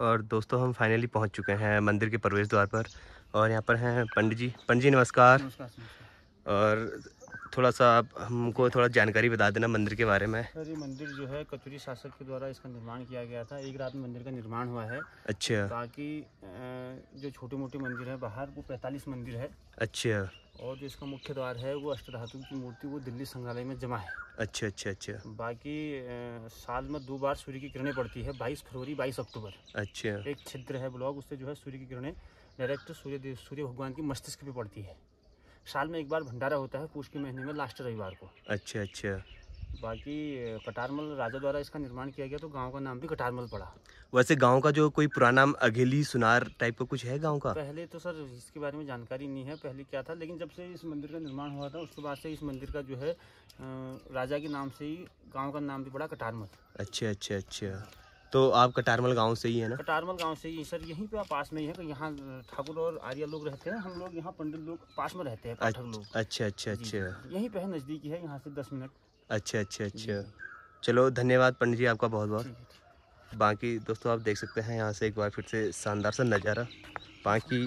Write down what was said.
और दोस्तों हम फाइनली पहुंच चुके हैं मंदिर के प्रवेश द्वार पर और यहाँ पर हैं पंडित जी पंडित जी नमस्कार और थोड़ा सा आप हमको थोड़ा जानकारी बता देना मंदिर के बारे में सर ये मंदिर जो है कचुरी शासक के द्वारा इसका निर्माण किया गया था एक रात में मंदिर का निर्माण हुआ है अच्छा ताकि जो छोटे मोटे मंदिर है बाहर वो पैंतालीस मंदिर है अच्छा और जो इसका मुख्य द्वार है वो अष्टधातु की मूर्ति वो दिल्ली संग्रहालय में जमा है अच्छा अच्छा अच्छा बाकी साल में दो बार सूर्य की किरणें पड़ती है 22 फरवरी 22 अक्टूबर अच्छा एक छिद्र है ब्लॉक उससे जो है सूर्य की किरणें डायरेक्ट सूर्य सूर्य भगवान की मस्तिष्क पे पड़ती है साल में एक बार भंडारा होता है पूछ के महीने में लास्ट रविवार को अच्छा अच्छा बाकी कटारमल राजा द्वारा इसका निर्माण किया गया तो गांव का नाम भी कटारमल पड़ा वैसे गांव का जो कोई पुराना अघेली सुनार टाइप का कुछ है गांव का पहले तो सर इसके बारे में जानकारी नहीं है पहले क्या था लेकिन जब से इस मंदिर का निर्माण हुआ था उसके तो बाद से इस मंदिर का जो है राजा के नाम से ही गाँव का नाम भी पड़ा कटारमल अच्छा अच्छा अच्छा तो आप कटारमल गांव से ही है ना कटारमल गांव से ही सर यहीं पे पास में ही है तो यहाँ ठाकुर और आर्या लोग रहते हैं हम लोग यहाँ पंडित लोग पास में रहते हैं लोग अच्छा अच्छा अच्छा यहीं पे है नज़दीकी है यहाँ से दस मिनट अच्छा अच्छा अच्छा चलो धन्यवाद पंडित जी आपका बहुत बहुत बाकी दोस्तों आप देख सकते हैं यहाँ से एक बार फिर से शानदार सा नज़ारा बाकी